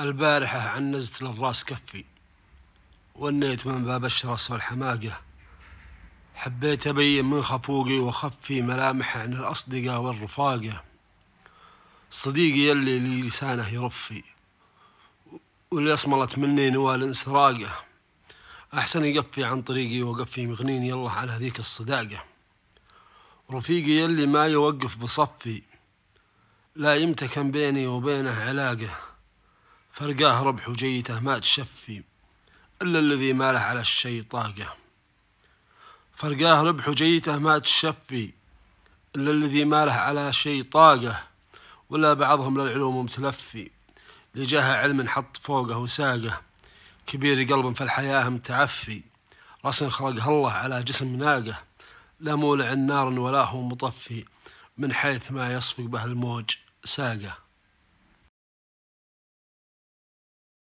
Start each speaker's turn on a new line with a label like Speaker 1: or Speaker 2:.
Speaker 1: البارحة عنزت للراس كفي ونيت من باب الشرس والحماقة حبيت أبين من خفوقي وخفي ملامح عن الأصدقاء والرفاقة صديقي يلي لسانه يرفي واللي أصملت مني نوال انسراقه أحسن يقفي عن طريقي وقفي مغنيني الله على هذيك الصداقة رفيقي يلي ما يوقف بصفي لا يمتكن بيني وبينه علاقه فلقاه ربح جيته ما تشفي إلا الذي ماله على الشي طاقة فلقاه ربح جيته ما تشفي إلا الذي ماله على شي طاقة ولا بعضهم للعلوم متلفي لجاه علم حط فوقه وساقه كبير قلب في الحياة متعفي رأس خلقه الله على جسم ناقه لا مولع النار ولا هو مطفي من حيث ما يصفق به الموج ساقه